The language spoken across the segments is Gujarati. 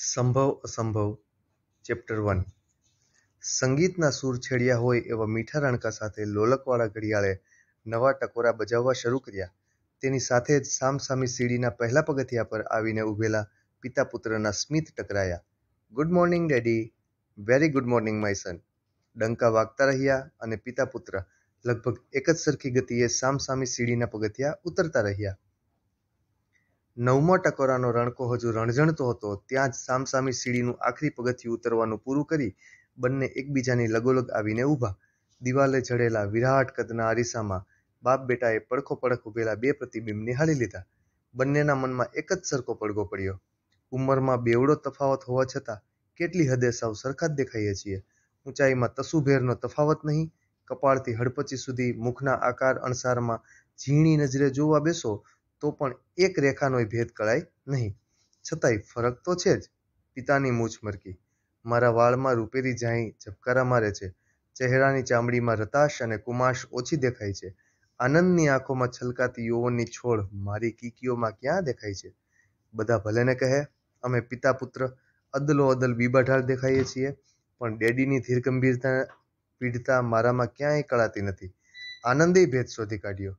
સંભવ અસંભવ ચેપ્ટર વન સંગીતના સૂર છેડ્યા હોય એવા મીઠા રણકા સાથે લોલકવાળા ઘડિયાળે નવા ટકોરા બજાવવા શરૂ કર્યા તેની સાથે જ સામસામી સીડીના પહેલા પગથિયા પર આવીને ઊભેલા પિતા પુત્રના સ્મિત ટકરાયા good morning daddy very good morning my son ડંકા વાગતા રહ્યા અને પિતા પુત્ર લગભગ એક જ સરખી ગતિએ સામસામી સીડીના પગથિયા ઉતરતા રહ્યા નવમા ટકોરાનો રણકો હજુ રણઝણતો હતો ત્યાં જ સામસામી સીડીનું આખરી પગથિયું ઉતરવાનું પૂરું કરી બંને એકબીજાની લગોલગ આવીને ઊભા દિવાલે જડેલા વિરાટ કદના અરીસામાં બાપ બેટાએ પડખો પડખ ઉભેલા બે પ્રતિબિંબ નિહાળી લીધા બંનેના મનમાં એક જ સરખો પડઘો પડ્યો ઉંમરમાં બેવડો તફાવત હોવા છતાં કેટલી હદે સાવ સરખા જ દેખાઈએ છીએ ઊંચાઈમાં તસુભેરનો તફાવત નહીં કપાળથી હડપચી સુધી મુખના આકાર અણસારમાં ઝીણી નજરે જોવા બેસો તો પણ એક રેખાનોય ભેદ કળાય નહીં છતાંય ફરક તો છે જ પિતાની મૂછ મરકી મારા વાળમાં રૂપેરી ઝાંઈ ઝબકારા મારે છે ચહેરાની ચામડીમાં રતાશ અને કુમાશ ઓછી દેખાય છે આનંદની આંખોમાં છલકાતી યુવનની છોડ મારી કીકીઓમાં ક્યાં દેખાય છે બધા ભલેને કહે અમે પિતા પુત્ર અદલો અદલ બીબાઢાળ દેખાઈએ છીએ પણ ડેડીની ધીર ગંભીરતા પીડતા મારામાં ક્યાંય કળાતી નથી આનંદે ભેદ શોધી કાઢ્યો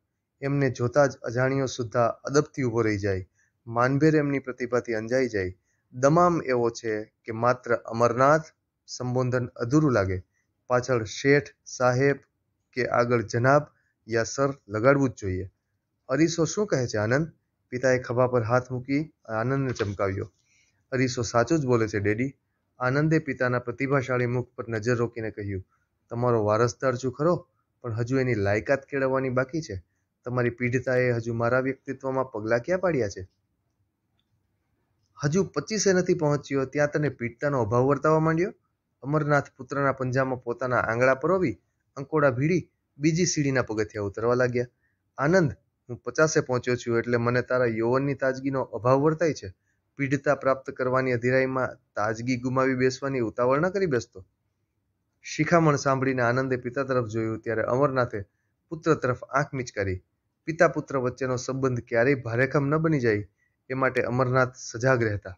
એમને જોતા જ અજાણ્યો સુદ્ધા અદબથી ઊભો રહી જાય માનભેર એમની પ્રતિભાથી અંજાઈ જાય દમામ એવો છે કે માત્ર અમરનાથ સંબોધન અધૂરું લાગે પાછળ શેઠ સાહેબ કે આગળ જનાબ યા સર લગાડવું જ જોઈએ અરીસો શું કહે છે આનંદ પિતાએ ખભા પર હાથ મૂકી આનંદને ચમકાવ્યો અરીસો સાચું જ બોલે છે ડેડી આનંદે પિતાના પ્રતિભાશાળી મુખ પર નજર રોકીને કહ્યું તમારો વારસદાર છું ખરો પણ હજુ એની લાયકાત કેળવવાની બાકી છે તમારી પીડિતાએ હજુ મારા વ્યક્તિત્વમાં પગલાં ક્યાં પાડ્યા છે હજુ પચીસે નથી પહોંચ્યો ત્યાં તને પીડતાનો અભાવ વર્તાવા માંડ્યો અમરનાથ પુત્રના પંજામાં પોતાના આંગળા પરોવી અંકોડા ભીડી બીજી સીડીના પગથિયા ઉતરવા લાગ્યા આનંદ હું પચાસે પહોંચ્યો છું એટલે મને તારા યૌવનની તાજગીનો અભાવ વર્તાય છે પીડતા પ્રાપ્ત કરવાની અધિરાઈમાં તાજગી ગુમાવી બેસવાની ઉતાવળ ન કરી બેસતો શિખામણ સાંભળીને આનંદે પિતા તરફ જોયું ત્યારે અમરનાથે પુત્ર તરફ આંખ મિચકારી પિતા પુત્ર વચ્ચેનો સંબંધ ક્યારેય ભારેખમ ન બની જાય એ માટે અમરનાથ સજાગ રહેતા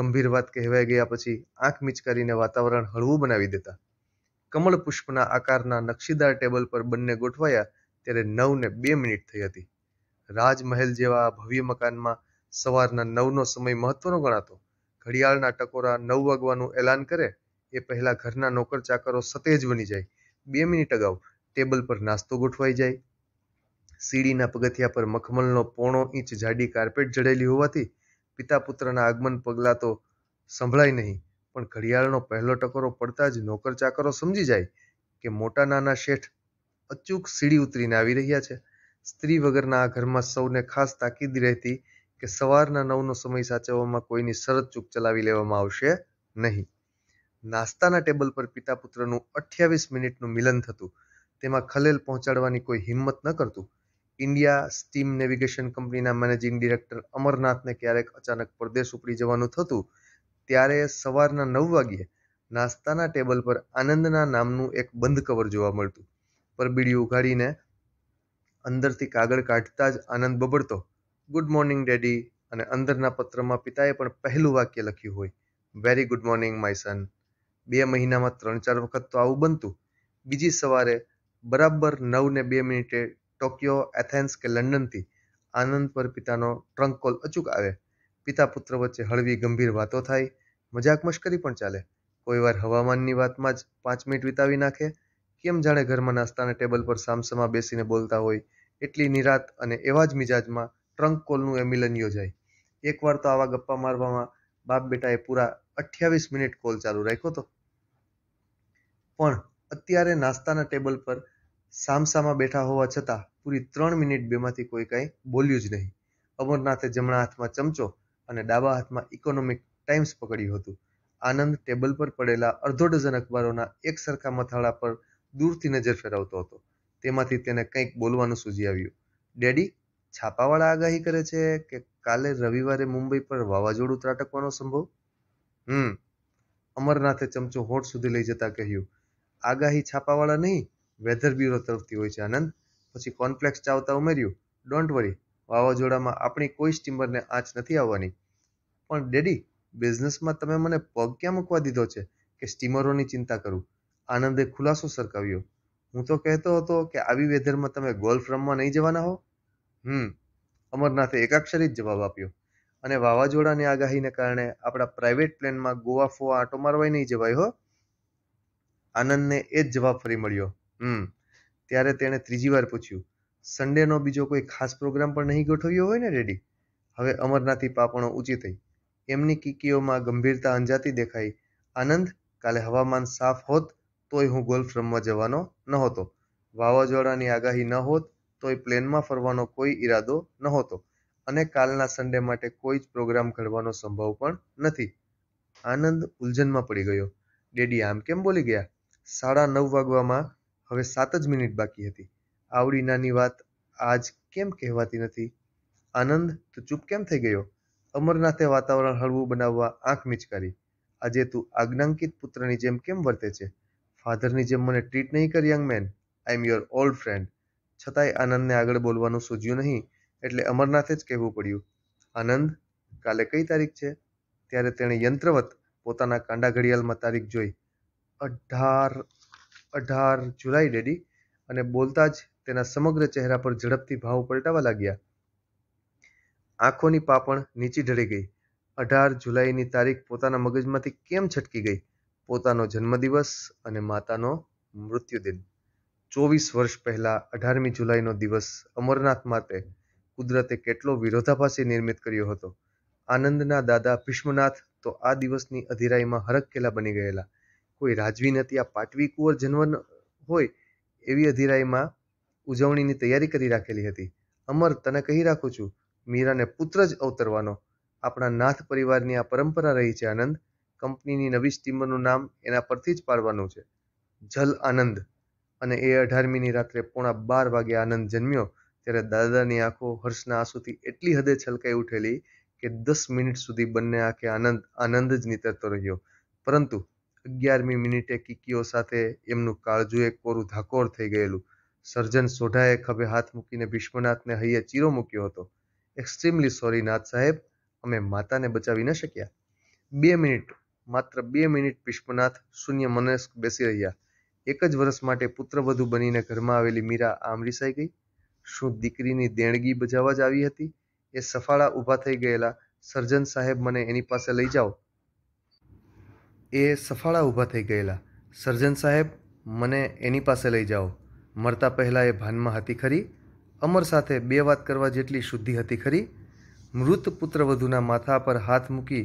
ગંભીર વાત કહેવાય ગયા પછી આંખ મિચકારીને વાતાવરણ હળવું બનાવી દેતા કમળ પુષ્પના આકારના નકશીદાર ટેબલ પર બંને ગોઠવાયા ત્યારે નવને બે મિનિટ થઈ હતી રાજમહેલ જેવા ભવ્ય મકાનમાં સવારના નવનો સમય મહત્વનો ગણાતો ઘડિયાળના ટકોરા નવ વાગવાનું એલાન કરે એ પહેલાં ઘરના નોકર ચાકરો સତେજ બની જાય બે મિનિટ અગાઉ ટેબલ પર નાસ્તો ગોઠવાઈ જાય સીડીના પગથિયા પર મખમલનો પોણો ઇંચ જાડી કાર્પેટ જડેલી હોવાથી પિતા પુત્રના આગમન પગલાં તો સંભળાય નહીં પણ ઘડિયાળનો પહેલો ટકોરો પડતા જ નોકર ચાકરો સમજી જાય કે મોટા નાના શેઠ અચૂક સીડી ઉતરીને આવી રહ્યા છે સ્ત્રી વગરના આ ઘરમાં સૌને ખાસ તાકીદ રહેતી કે સવારના નવનો સમય સાચવવામાં કોઈની શરત ચૂક ચલાવી લેવામાં આવશે નહીં નાસ્તાના ટેબલ પર પિતા પુત્રનું અઠ્યાવીસ મિનિટનું મિલન થતું તેમાં ખલેલ પહોંચાડવાની કોઈ હિંમત ન કરતું ઇન્ડિયા સ્ટીમ નેવિગેશન કંપનીના મેનેજિંગ ડિરેક્ટર અમરનાથને ક્યારેક અચાનક પરદેશ ઉપડી જવાનું થતું ત્યારે સવારના નવ વાગ્યે નાસ્તાના ટેબલ પર આનંદના નામનું એક બંધ કવર જોવા મળતું પરબીડી ઉઘાડીને અંદરથી કાગળ કાઢતા જ આનંદ બબડતો ગુડ મોર્નિંગ ડેડી અને અંદરના પત્રમાં પિતાએ પણ પહેલું વાક્ય લખ્યું હોય very good morning my son બે મહિનામાં ત્રણ ચાર વખત તો આવું બનતું બીજી સવારે બરાબર નવ ને બે મિનિટે ટોક્યો એથેન્સ કે લંડનથી આનંદ પર પિતાનો ટ્રંક કોલ અચૂક આવે પિતા પુત્ર વચ્ચે હળવી ગંભીર વાતો થાય મજાક મશ્કરી પણ ચાલે કોઈ વાર હવામાનની વાતમાં જ પાંચ મિનિટ વિતાવી નાખે કેમ જાણે ઘરમાં નાસ્તાના ટેબલ પર સામસામા બેસીને બોલતા હોય એટલી નિરાત અને એવા જ મિજાજમાં ટ્રંક કોલનું એ મિલન યોજાય એકવાર તો આવા ગપ્પા મારવામાં બાપ બેટાએ પૂરા અઠ્યાવીસ મિનિટ કોલ ચાલુ રાખ્યો તો પણ અત્યારે નાસ્તાના ટેબલ પર સામસામાં બેઠા હોવા છતાં પૂરી ત્રણ મિનિટ બેમાંથી કોઈ કાંઈ બોલ્યું જ નહીં અમરનાથે જમણા હાથમાં ચમચો અને ડાબા હાથમાં ઇકોનોમિક ટાઈમ્સ પકડ્યું હતું આનંદ ટેબલ પર પડેલા અડધો ડઝન અખબારોના એક સરખા મથાળા પર દૂરથી નજર ફેરવતો હતો તેમાંથી તેને કંઈક બોલવાનું સૂઝી આવ્યું ડેડી છાપાવાળા આગાહી કરે છે કે કાલે રવિવારે મુંબઈ પર વાવાઝોડું ત્રાટકવાનો સંભવ હમ અમરનાથે ચમચો હોઠ સુધી લઈ જતા કહ્યું આગાહી છાપાવાળા નહીં વેધર બ્યુરો તરફથી હોય છે આનંદ પછી કોન્પ્લેક્સ ચાવતા ઉમેર્યું ડોન્ટ વરી વાવાઝોડામાં આપણી કોઈ સ્ટીમરને આંચ નથી આવવાની પણ ડેડી બિઝનેસમાં તમે મને પગ ક્યાં મૂકવા દીધો છે કે સ્ટીમરોની ચિંતા કરું આનંદે ખુલાસો સરકાવ્યો હું તો કહેતો હતો કે આવી વેધરમાં તમે ગોલ્ફ રમવા નહીં જવાના હો હમ અમરનાથે એકાક્ષરી જ જવાબ આપ્યો અને વાવાઝોડાની આગાહીને કારણે આપણા પ્રાઇવેટ પ્લેનમાં ગોવા ફોવા આંટો મારવાય નહીં જવાય હો આનંદને એ જ જવાબ ફરી મળ્યો હમ ત્યારે તેણે ત્રીજી વાર પૂછ્યું સન્ડેનો બીજો કોઈ ખાસ પ્રોગ્રામ પણ નહીં ગોઠવ્યો હોય ને ડેડી હવે અમરનાથી પાપણો ઊંચી થઈ એમની કીકીઓમાં ગંભીરતા અંજાતી દેખાઈ આનંદ કાલે હવામાન સાફ હોત તોય હું ગોલ્ફ રમવા જવાનો નહોતો વાવાઝોડાની આગાહી ન હોત તોય પ્લેનમાં ફરવાનો કોઈ ઈરાદો નહોતો અને કાલના સન્ડે માટે કોઈ જ પ્રોગ્રામ ઘડવાનો સંભવ પણ નથી આનંદ ઉલઝનમાં પડી ગયો ડેડી આમ કેમ બોલી ગયા સાડા નવ વાગવામાં હવે સાત જ મિનિટ બાકી હતી આવડી નાની વાત આજ કેમ કહેવાતી નથી આનંદ તું ચૂપ કેમ થઈ ગયો અમરનાથે વાતાવરણ હળવું બનાવવા આંખ મિચકારી આજે તું આજ્ઞાંકિત પુત્રની જેમ કેમ વર્તે છે ફાધરની જેમ મને ટ્રીટ નહીં કર young man I am your old friend છતાંય આનંદને આગળ બોલવાનું સૂજ્યું નહીં એટલે અમરનાથે જ કહેવું પડ્યું આનંદ કાલે કઈ તારીખ છે ત્યારે તેણે યંત્રવત પોતાના કાંડા ઘડિયાળમાં તારીખ જોઈ અઢાર અઢાર જુલાઈ ડેડી અને બોલતા જ તેના સમગ્ર ચહેરા પર ઝડપથી ભાવ પલટાવા લાગ્યા આંખોની પાપણ નીચી ઢળી ગઈ અઢાર જુલાઈની તારીખ પોતાના મગજમાંથી કેમ છટકી ગઈ પોતાનો જન્મદિવસ અને માતાનો મૃત્યુદિન ચોવીસ વર્ષ પહેલાં અઢારમી જુલાઈનો દિવસ અમરનાથ માટે કુદરતે કેટલો વિરોધાભાસી નિર્મિત કર્યો હતો આનંદના દાદા ભીષ્મનાથ તો આ દિવસની અધિરાઈમાં હરકેલા બની ગયેલા કોઈ રાજવી નથી આ પાટવી કુંવર જન્મ હોય એવી અધીરાઈમાં ઉજવણીની તૈયારી કરી રાખેલી હતી અમર તને કહી રાખું છું મીરાને પુત્ર જ અવતરવાનો આપણા નાથ પરિવારની આ પરંપરા રહી છે આનંદ કંપનીની નવી સ્ટીમરનું નામ એના પરથી જ પાડવાનું છે જલ આનંદ અને એ અઢારમીની રાત્રે પોણા બાર વાગે આનંદ જન્મ્યો ત્યારે દાદાની આંખો હર્ષના આંસુથી એટલી હદે છલકાઈ ઉઠેલી કે દસ મિનિટ સુધી બંને આંખે આનંદ આનંદ જ નીતરતો રહ્યો પરંતુ અગિયારમી મિનિટે કિકીઓ સાથે એમનું કાળજુ એક કોરું ધાકોર થઈ ગયેલું સર્જન સોઢાએ ખભે હાથ મૂકીને વિશ્વનાથને હૈયે ચીરો મૂક્યો હતો એક્સ્ટ્રીમલી સોરી નાથ સાહેબ અમે માતાને બચાવી ન શક્યા બે મિનિટ માત્ર બે મિનિટ વિશ્વનાથ શૂન્ય મનસ્ક બેસી રહ્યા એક જ વર્ષ માટે પુત્રવધુ બનીને ઘરમાં આવેલી મીરા આમ રીસાઈ ગઈ શું દીકરીની દેણગી બજાવવા જ આવી હતી એ સફાળા ઊભા થઈ ગયેલા સર્જન સાહેબ મને એની પાસે લઈ જાઓ એ સફાળા ઊભા થઈ ગયેલા સર્જન સાહેબ મને એની પાસે લઈ જાઓ મરતા પહેલાં એ ભાનમાં હતી ખરી અમર સાથે બે વાત કરવા જેટલી શુદ્ધિ હતી ખરી મૃત પુત્રવધૂના માથા પર હાથ મૂકી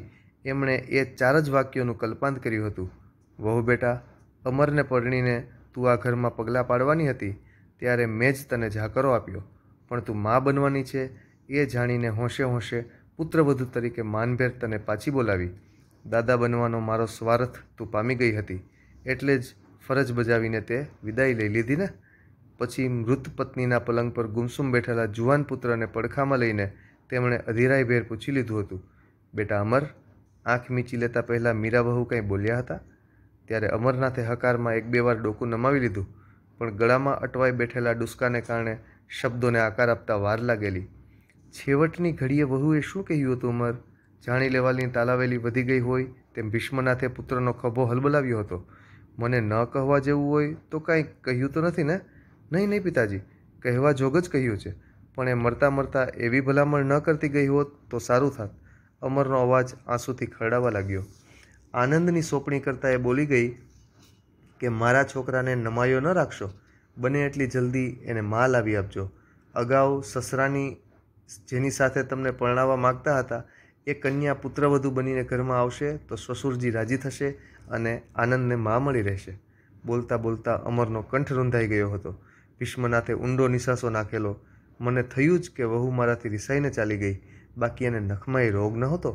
એમણે એ ચાર જ વાક્યોનું કલ્પાંત કર્યું હતું વહુ બેટા અમરને પરણીને તું આ ઘરમાં પગલાં પાડવાની હતી ત્યારે મેં જ તને ઝાકરો આપ્યો પણ તું મા બનવાની છે એ જાણીને હોંશે હોંશે પુત્રવધુ તરીકે માનભેર તને પાછી બોલાવી દાદા બનવાનો મારો સ્વાર્થ તું પામી ગઈ હતી એટલે જ ફરજ બજાવીને તે વિદાય લઈ લીધી ને પછી મૃત પત્નીના પલંગ પર ગુમસુમ બેઠેલા જુવાન પુત્રને પડખામાં લઈને તેમણે અધીરાઈભેર પૂછી લીધું હતું બેટા અમર આંખ મીચી લેતા પહેલાં મીરાબહુ કંઈ બોલ્યા હતા ત્યારે અમરનાથે હકારમાં એક બે વાર ડોકું નમાવી લીધું પણ ગળામાં અટવાઈ બેઠેલા ડુસકાને કારણે શબ્દોને આકાર આપતા વાર લાગેલી છેવટની ઘડીએ વહુએ શું કહ્યું હતું અમર જાણી લેવાની તાલાવેલી વધી ગઈ હોય તેમ ભીષ્મનાથે પુત્રનો ખભો હલબલાવ્યો હતો મને ન કહેવા જેવું હોય તો કાંઈ કહ્યું તો નથી ને નહીં નહીં પિતાજી કહેવા જોગ જ કહ્યું છે પણ એ મરતા મરતા એવી ભલામણ ન કરતી ગઈ હોત તો સારું થાત અમરનો અવાજ આંસુથી ખરડાવા લાગ્યો આનંદની સોંપણી કરતાં એ બોલી ગઈ કે મારા છોકરાને નમાયો ન રાખશો બને એટલી જલ્દી એને મા લાવી આપજો અગાઉ સસરાની જેની સાથે તમને પરણાવવા માગતા હતા એ કન્યા પુત્રવધુ બનીને ઘરમાં આવશે તો સસુરજી રાજી થશે અને આનંદને મા મળી રહેશે બોલતા બોલતા અમરનો કંઠ રૂંધાઈ ગયો હતો ભીષ્મનાથે ઊંડો નિશાસો નાખેલો મને થયું જ કે વહુ મારાથી રિસાઈને ચાલી ગઈ બાકી એને નખમાં રોગ નહોતો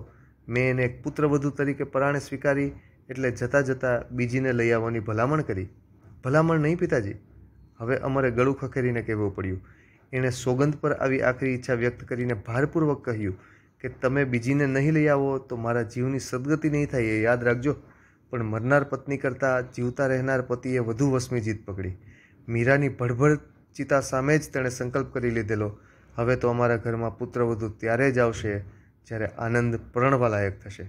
મેં એને એક પુત્રવધુ તરીકે પરાણે સ્વીકારી એટલે જતાં જતાં બીજીને લઈ આવવાની ભલામણ કરી ભલામણ નહીં પિતાજી હવે અમારે ગળું ખખેરીને કહેવું પડ્યું એણે સોગંદ પર આવી આખરી ઈચ્છા વ્યક્ત કરીને ભારપૂર્વક કહ્યું કે તમે બીજીને નહીં લઈ આવો તો મારા જીવની સદગતિ નહીં થાય એ યાદ રાખજો પણ મરનાર પત્ની કરતાં જીવતા રહેનાર પતિએ વધુ વસમી જીત પકડી મીરાની ભડભડ ચિતા સામે જ તેણે સંકલ્પ કરી લીધેલો હવે તો અમારા ઘરમાં પુત્રવધુ ત્યારે જ આવશે જ્યારે આનંદ પ્રણવાલાયક થશે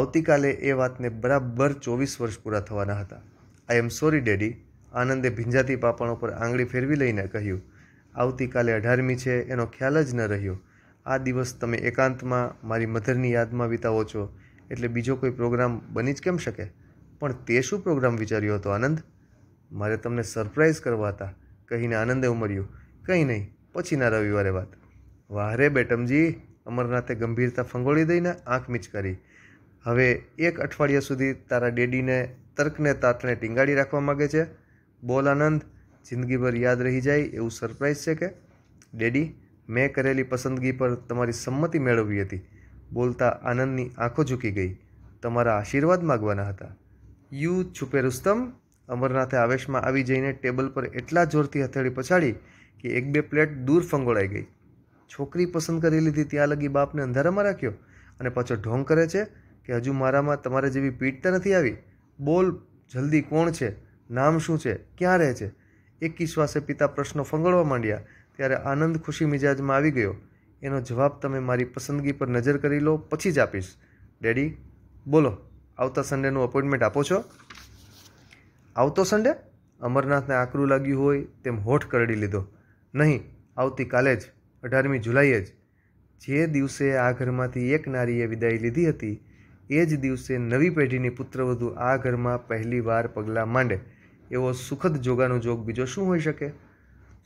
આવતીકાલે એ વાતને બરાબર ચોવીસ વર્ષ પૂરા થવાના હતા આઈ એમ સોરી ડેડી આનંદે ભીંજાતી પાપણો પર આંગળી ફેરવી લઈને કહ્યું આવતીકાલે અઢારમી છે એનો ખ્યાલ જ ન રહ્યો આ દિવસ તમે એકાંતમાં મારી મધરની યાદમાં વિતાવો છો એટલે બીજો કોઈ પ્રોગ્રામ બની જ કેમ શકે પણ તે શું પ્રોગ્રામ વિચાર્યો હતો આનંદ મારે તમને સરપ્રાઈઝ કરવા હતા કહીને આનંદે ઉમર્યું કંઈ નહીં પછીના રવિવારે વાત વાહ રે બેટમજી અમરનાથે ગંભીરતા ફંગોળી દઈને આંખ કરી હવે એક અઠવાડિયા સુધી તારા ડેડીને તર્કને તાતને ટીંગાડી રાખવા માગે છે બોલ આનંદ જિંદગીભર યાદ રહી જાય એવું સરપ્રાઈઝ છે કે ડેડી મેં કરેલી પસંદગી પર તમારી સંમતિ મેળવી હતી બોલતા આનંદની આંખો ઝૂકી ગઈ તમારા આશીર્વાદ માગવાના હતા યુ છુપે રુસ્તમ અમરનાથે આવેશમાં આવી જઈને ટેબલ પર એટલા જોરથી હથેળી પછાડી કે એક બે પ્લેટ દૂર ફંગોળાઈ ગઈ છોકરી પસંદ કરી લીધી ત્યાં લગી બાપને અંધારામાં રાખ્યો અને પાછો ઢોંગ કરે છે કે હજુ મારામાં તમારે જેવી પીઠ તો નથી આવી બોલ જલ્દી કોણ છે નામ શું છે ક્યાં રહે છે એક કિશ્વાસે પિતા પ્રશ્નો ફંગળવા માંડ્યા ત્યારે આનંદ ખુશી મિજાજમાં આવી ગયો એનો જવાબ તમે મારી પસંદગી પર નજર કરી લો પછી જ આપીશ ડેડી બોલો આવતા સન્ડેનું અપોઇન્ટમેન્ટ આપો છો આવતો સન્ડે અમરનાથને આકરું લાગ્યું હોય તેમ હોઠ કરડી લીધો નહીં આવતીકાલે જ અઢારમી જુલાઈએ જ જે દિવસે આ ઘરમાંથી એક નારીએ વિદાય લીધી હતી એ જ દિવસે નવી પેઢીની પુત્રવધુ આ ઘરમાં પહેલીવાર પગલાં માંડે એવો સુખદ જોગાનો જોગ બીજો શું હોઈ શકે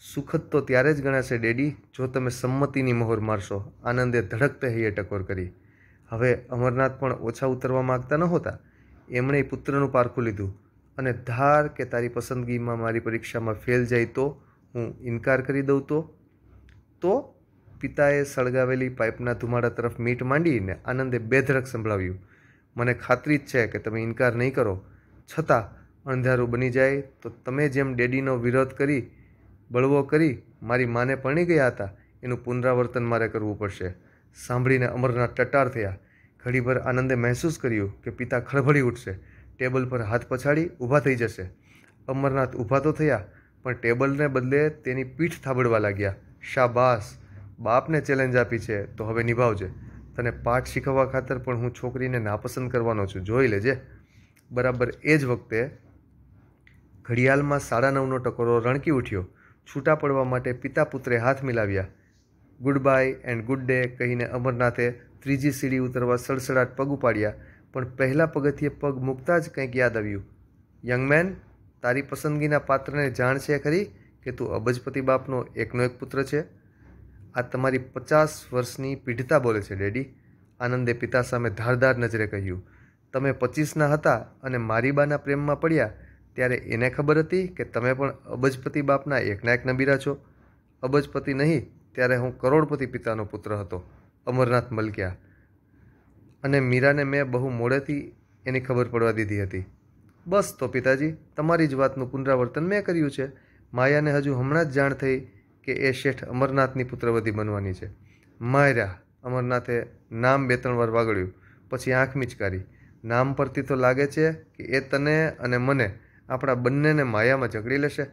સુખદ તો ત્યારે જ ગણાશે ડેડી જો તમે સંમતિની મહોર મારશો આનંદે ધડકતે હૈયે ટકોર કરી હવે અમરનાથ પણ ઓછા ઉતરવા માગતા નહોતા એમણે પુત્રનું પારખું લીધું અને ધાર કે તારી પસંદગીમાં મારી પરીક્ષામાં ફેલ જાય તો હું ઇનકાર કરી દઉં તો તો પિતાએ સળગાવેલી પાઇપના ધુમાડા તરફ મીટ માંડીને આનંદે બેધરક સંભળાવ્યું મને ખાતરી જ છે કે તમે ઇનકાર નહીં કરો છતાં અંધારું બની જાય તો તમે જેમ ડેડીનો વિરોધ કરી બળવો કરી મારી માને પરણી ગયા હતા એનું પુનરાવર્તન મારે કરવું પડશે સાંભળીને અમરનાથ ટટાર થયા ઘડીભર આનંદે મહેસૂસ કર્યું કે પિતા ખળભળી ઉઠશે ટેબલ પર હાથ પછાડી ઊભા થઈ જશે અમરનાથ ઊભા તો થયા પણ ટેબલને બદલે તેની પીઠ થાબડવા લાગ્યા શાબાસ બાપને ચેલેન્જ આપી છે તો હવે નિભાવજે તને પાઠ શીખવવા ખાતર પણ હું છોકરીને નાપસંદ કરવાનો છું જોઈ લેજે બરાબર એ જ વખતે ઘડિયાળમાં સાડા નવનો ટકોરો રણકી ઉઠ્યો છૂટા પડવા માટે પિતા પુત્રે હાથ મિલાવ્યા goodbye and good day કહીને અમરનાથે ત્રીજી સીડી ઉતરવા સડસડાટ પગ ઉપાડ્યા પણ પહેલાં પગથિયે પગ મૂકતા જ કંઈક યાદ આવ્યું યંગમેન તારી પસંદગીના પાત્રને જાણ છે ખરી કે તું અબજપતિ બાપનો એકનો એક પુત્ર છે આ તમારી પચાસ વર્ષની પીઢતા બોલે છે ડેડી આનંદે પિતા સામે ધારદાર નજરે કહ્યું તમે પચીસના હતા અને મારી બાના પ્રેમમાં પડ્યા ત્યારે એને ખબર હતી કે તમે પણ અબજપતિ બાપના એકના એક નબીરા છો અબજપતિ નહીં ત્યારે હું કરોડપતિ પિતાનો પુત્ર હતો અમરનાથ મલક્યા અને મીરાને મેં બહુ મોડેથી એની ખબર પડવા દીધી હતી બસ તો પિતાજી તમારી જ વાતનું પુનરાવર્તન મેં કર્યું છે માયાને હજુ હમણાં જ જાણ થઈ કે એ શેઠ અમરનાથની પુત્રવતી બનવાની છે માયરા અમરનાથે નામ બે ત્રણ વાર વાગળ્યું પછી આંખ મિચકારી નામ પરથી તો લાગે છે કે એ તને અને મને આપણા બંનેને માયામાં જકડી લેશે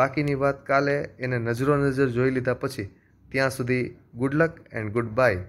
બાકીની વાત કાલે એને નજરો નજર જોઈ લીધા પછી ત્યાં સુધી good luck and good bye